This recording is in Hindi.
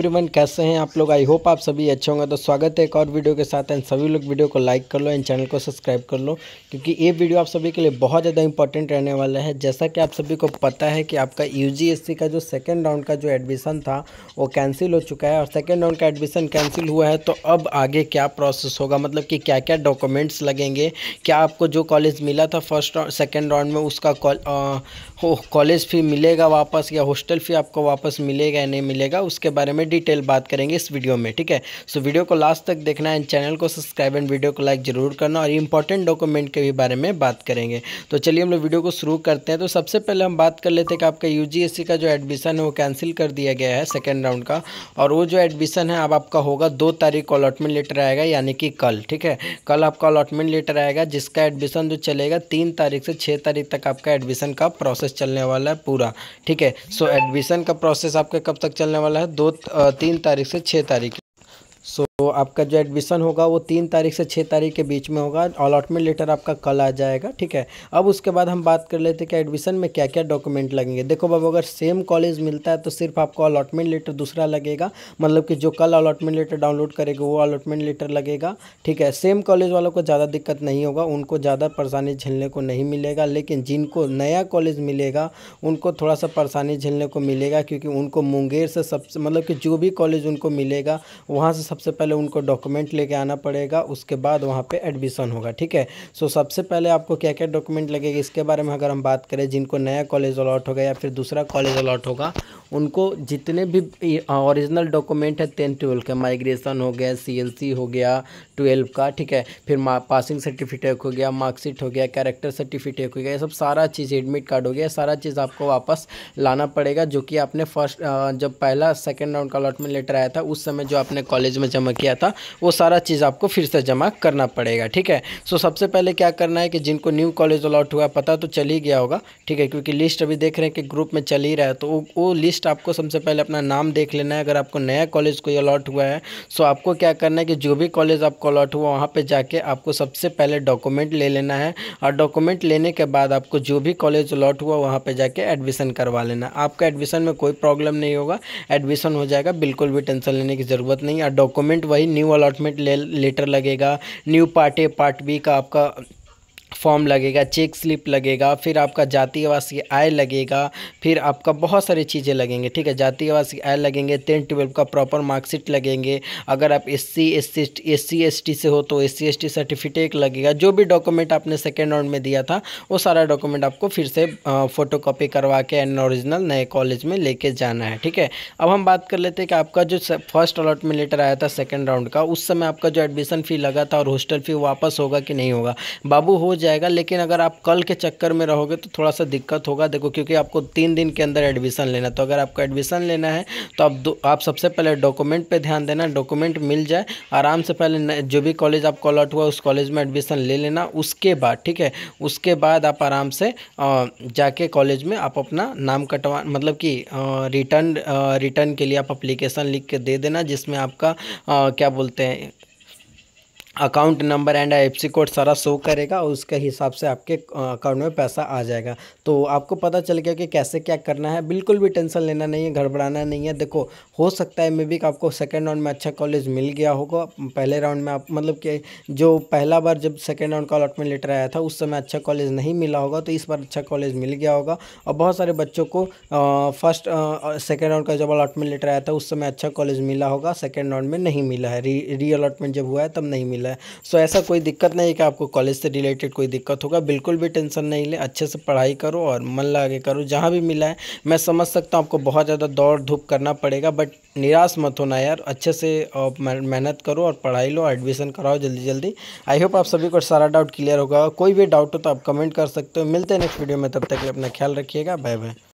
एवरीवन कैसे हैं आप लोग आई होप आप सभी अच्छे होंगे तो स्वागत है एक और वीडियो के साथ एंड सभी लोग वीडियो को लाइक कर लो एंड चैनल को सब्सक्राइब कर लो क्योंकि ये वीडियो आप सभी के लिए बहुत ज़्यादा इंपॉर्टेंट रहने वाला है जैसा कि आप सभी को पता है कि आपका यूजीएससी का जो सेकेंड राउंड का जो एडमिशन था वो कैंसिल हो चुका है और सेकेंड राउंड का एडमिशन कैंसिल हुआ है तो अब आगे क्या प्रोसेस होगा मतलब कि क्या क्या डॉक्यूमेंट्स लगेंगे क्या आपको जो कॉलेज मिला था फर्स्ट सेकेंड राउंड में उसका कॉलेज फी मिलेगा वापस या हॉस्टल फी आपको वापस मिलेगा या नहीं मिलेगा उसके बारे में डिटेल बात करेंगे इस वीडियो में ठीक है सो वीडियो को लास्ट तक देखना है चैनल को सब्सक्राइब एंड वीडियो को लाइक जरूर करना और इंपॉर्टेंट डॉक्यूमेंट के भी बारे में बात करेंगे तो चलिए हम लोग वीडियो को शुरू करते हैं तो सबसे पहले हम बात कर लेते हैं कि आपका यू का जो एडमिशन है वो कैंसिल कर दिया गया है सेकेंड राउंड का और वो जो एडमिशन है अब आपका होगा दो तारीख को अलॉटमेंट लेटर आएगा यानी कि कल ठीक है कल आपका अलॉटमेंट लेटर आएगा जिसका एडमिशन जो चलेगा तीन तारीख से छः तारीख तक आपका एडमिशन का प्रोसेस चलने वाला है पूरा ठीक है सो एडमिशन का प्रोसेस आपका कब तक चलने वाला है दो तीन तारीख से छः तारीख सो so, आपका जो एडमिशन होगा वो तीन तारीख से छः तारीख के बीच में होगा अलॉटमेंट लेटर आपका कल आ जाएगा ठीक है अब उसके बाद हम बात कर लेते हैं कि एडमिशन में क्या क्या डॉक्यूमेंट लगेंगे देखो बाबू अगर सेम कॉलेज मिलता है तो सिर्फ आपको अलॉटमेंट लेटर दूसरा लगेगा मतलब कि जो कल अलॉटमेंट लेटर डाउनलोड करेगा वो अलॉटमेंट लेटर लगेगा ठीक है सेम कॉलेज वालों को ज़्यादा दिक्कत नहीं होगा उनको ज़्यादा परेशानी झेलने को नहीं मिलेगा लेकिन जिनको नया कॉलेज मिलेगा उनको थोड़ा सा परेशानी झेलने को मिलेगा क्योंकि उनको मुंगेर से सबसे मतलब कि जो भी कॉलेज उनको मिलेगा वहाँ से सब सबसे पहले उनको डॉक्यूमेंट लेके आना पड़ेगा उसके बाद वहाँ पे एडमिशन होगा ठीक है सो सबसे पहले आपको क्या क्या डॉक्यूमेंट लगेगा इसके बारे में अगर हम बात करें जिनको नया कॉलेज अलॉट होगा या फिर दूसरा कॉलेज अलॉट होगा उनको जितने भी ओरिजिनल डॉक्यूमेंट है टेंथ ट्वेल्व का माइग्रेशन हो गया सी हो गया ट्वेल्व का ठीक है फिर पासिंग सर्टिफिकेट हो गया मार्कशीट हो गया कैरेक्टर सर्टिफिकेट हो गया ये सब सारा चीज़ एडमिट कार्ड हो गया सारा चीज़ आपको वापस लाना पड़ेगा जो कि आपने फर्स्ट जब पहला सेकेंड राउंड का अलॉटमेंट लेटर आया था उस समय जो आपने कॉलेज में में जमा किया था वो सारा चीज़ आपको फिर से जमा करना पड़ेगा ठीक है सो सबसे पहले क्या करना है कि जिनको न्यू कॉलेज अलाउट हुआ पता तो चल ही गया होगा ठीक है क्योंकि लिस्ट अभी देख रहे हैं कि ग्रुप में चल ही रहा है तो वो, लिस्ट आपको सबसे पहले अपना नाम देख लेना है अगर आपको नया कॉलेज कोई अलॉट हुआ है सो आपको क्या करना है कि जो भी कॉलेज आपको अलॉट हुआ वहाँ पर जाके आपको सबसे पहले डॉक्यूमेंट ले लेना है और डॉक्यूमेंट लेने के बाद आपको जो भी कॉलेज अलॉट हुआ वहाँ पर जाके एडमिशन करवा लेना आपका एडमिशन में कोई प्रॉब्लम नहीं होगा एडमिशन हो जाएगा बिल्कुल भी टेंशन लेने की ज़रूरत नहीं और डॉक्यूमेंट डॉक्यूमेंट वही न्यू अलॉटमेंट लेटर लगेगा new part A part B का आपका फॉर्म लगेगा चेक स्लिप लगेगा फिर आपका जाति आवासीय आय लगेगा फिर आपका बहुत सारी चीज़ें लगेंगे ठीक है जाति आवासीय आय लगेंगे टेन ट्वेल्व का प्रॉपर मार्कशीट लगेंगे अगर आप S C S C S C S T से हो तो S C S T certificate लगेगा जो भी डॉक्यूमेंट आपने सेकेंड राउंड में दिया था वो सारा डॉक्यूमेंट आपको फिर से फ़ोटो कॉपी करवा के एंड ओरिजिनल नए कॉलेज में लेके जाना है ठीक है अब हम बात कर लेते हैं कि आपका जो फर्स्ट अलॉटमेंट लेटर आया था सेकेंड राउंड का उस समय आपका जो एडमिशन फ़ी लगा था और हॉस्टल फ़ी वापस होगा कि नहीं होगा बाबू हो जाएगा लेकिन अगर आप कल के चक्कर में रहोगे तो थोड़ा सा दिक्कत होगा देखो क्योंकि आपको तीन दिन के अंदर एडमिशन लेना तो अगर आपको एडमिशन लेना है तो आप आप सबसे पहले डॉक्यूमेंट पर ध्यान देना डॉक्यूमेंट मिल जाए आराम से पहले जो भी कॉलेज आपको आउट हुआ उस कॉलेज में एडमिशन ले लेना उसके बाद ठीक है उसके बाद आप आराम से जाके कॉलेज में आप अपना नाम कटवा मतलब कि रिटर्न रिटर्न के लिए आप अप्लीकेशन लिख के दे देना जिसमें आपका क्या बोलते हैं account number and I code सारा शो करेगा और उसके हिसाब से आपके अकाउंट में पैसा आ जाएगा तो आपको पता चल गया कि कैसे क्या करना है बिल्कुल भी टेंशन लेना नहीं है घबराना नहीं है देखो हो सकता है मे बी आपको सेकेंड राउंड में अच्छा कॉलेज मिल गया होगा पहले राउंड में आप मतलब कि जो पहला बार जब सेकेंड राउंड का अलॉटमेंट लेटर आया था उस समय अच्छा कॉलेज नहीं मिला होगा तो इस बार अच्छा कॉलेज मिल गया होगा और बहुत सारे बच्चों को फर्स्ट सेकेंड राउंड का जब अलॉटमेंट लेटर आया था उस समय अच्छा कॉलेज मिला होगा सेकेंड राउंड में नहीं मिला है री री अलॉटमेंट जब हुआ है तब नहीं मिला है सो ऐसा कोई दिक्कत नहीं कि आपको कॉलेज से रिलेटेड कोई दिक्कत होगा बिल्कुल भी टेंशन नहीं ले अच्छे से पढ़ाई करो और मन लगा के करो जहाँ भी मिला है मैं समझ सकता हूँ आपको बहुत ज़्यादा दौड़ धूप करना पड़ेगा बट निराश मत होना यार अच्छे से मेहनत करो और पढ़ाई लो एडमिशन कराओ जल्दी जल्दी आई होप आप सभी को सारा डाउट क्लियर होगा कोई भी डाउट हो तो आप कमेंट कर सकते हो मिलते हैं नेक्स्ट वीडियो में तब तक अपना ख्याल रखिएगा बाय बाय